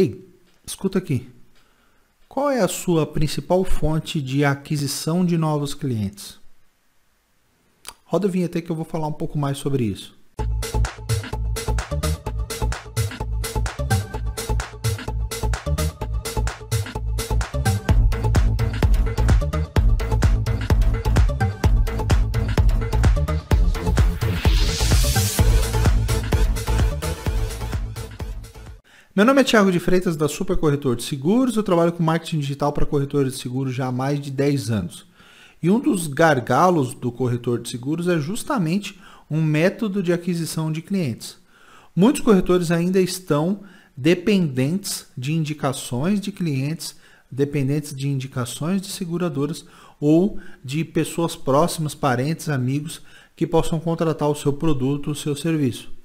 Ei, escuta aqui. Qual é a sua principal fonte de aquisição de novos clientes? Roda a vinheta que eu vou falar um pouco mais sobre isso. Meu nome é Thiago de Freitas, da Super Corretor de Seguros. Eu trabalho com marketing digital para corretores de seguros já há mais de 10 anos. E um dos gargalos do corretor de seguros é justamente um método de aquisição de clientes. Muitos corretores ainda estão dependentes de indicações de clientes, dependentes de indicações de seguradoras ou de pessoas próximas, parentes, amigos que possam contratar o seu produto, o seu serviço.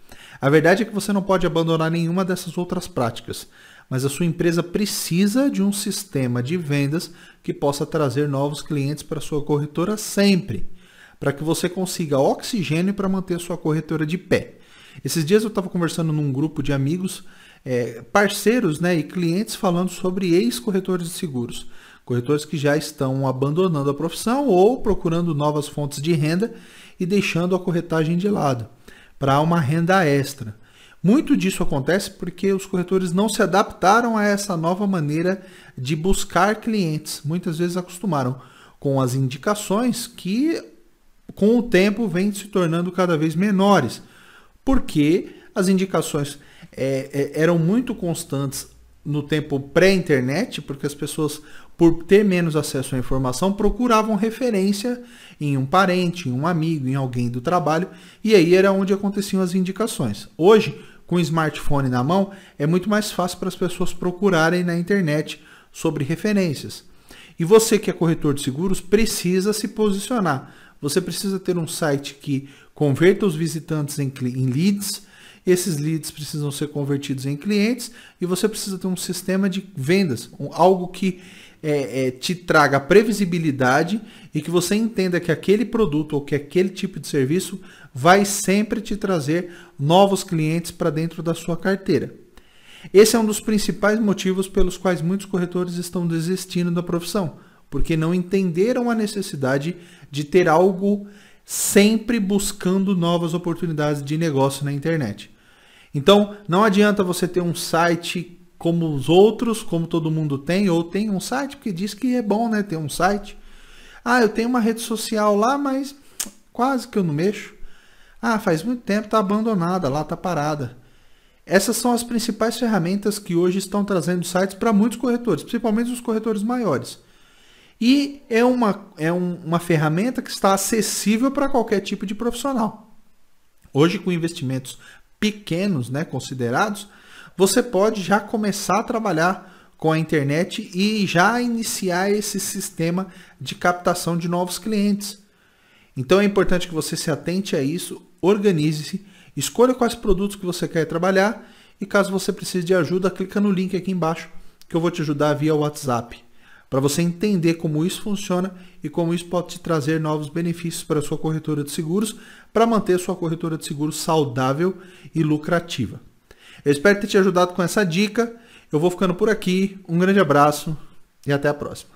A verdade é que você não pode abandonar nenhuma dessas outras práticas, mas a sua empresa precisa de um sistema de vendas que possa trazer novos clientes para sua corretora sempre, para que você consiga oxigênio para manter a sua corretora de pé. Esses dias eu estava conversando num grupo de amigos, é, parceiros né, e clientes falando sobre ex-corretores de seguros corretores que já estão abandonando a profissão ou procurando novas fontes de renda e deixando a corretagem de lado para uma renda extra. Muito disso acontece porque os corretores não se adaptaram a essa nova maneira de buscar clientes. Muitas vezes acostumaram com as indicações que, com o tempo, vêm se tornando cada vez menores, porque as indicações é, eram muito constantes no tempo pré-internet, porque as pessoas, por ter menos acesso à informação, procuravam referência em um parente, em um amigo, em alguém do trabalho, e aí era onde aconteciam as indicações. Hoje, com o smartphone na mão, é muito mais fácil para as pessoas procurarem na internet sobre referências. E você que é corretor de seguros precisa se posicionar. Você precisa ter um site que converta os visitantes em, leads, esses leads precisam ser convertidos em clientes e você precisa ter um sistema de vendas, um, algo que é, é, te traga previsibilidade e que você entenda que aquele produto ou que aquele tipo de serviço vai sempre te trazer novos clientes para dentro da sua carteira. Esse é um dos principais motivos pelos quais muitos corretores estão desistindo da profissão, porque não entenderam a necessidade de ter algo sempre buscando novas oportunidades de negócio na internet. Então, não adianta você ter um site como os outros, como todo mundo tem, ou tem um site, porque diz que é bom, né? Ter um site. Ah, eu tenho uma rede social lá, mas quase que eu não mexo. Ah, faz muito tempo, tá abandonada, lá tá parada. Essas são as principais ferramentas que hoje estão trazendo sites para muitos corretores, principalmente os corretores maiores. E é uma, é um, uma ferramenta que está acessível para qualquer tipo de profissional. Hoje, com investimentos pequenos, né, considerados, você pode já começar a trabalhar com a internet e já iniciar esse sistema de captação de novos clientes. Então é importante que você se atente a isso, organize-se, escolha quais produtos que você quer trabalhar e caso você precise de ajuda, clica no link aqui embaixo que eu vou te ajudar via WhatsApp para você entender como isso funciona e como isso pode te trazer novos benefícios para a sua corretora de seguros, para manter sua corretora de seguros saudável e lucrativa. Eu espero ter te ajudado com essa dica. Eu vou ficando por aqui. Um grande abraço e até a próxima.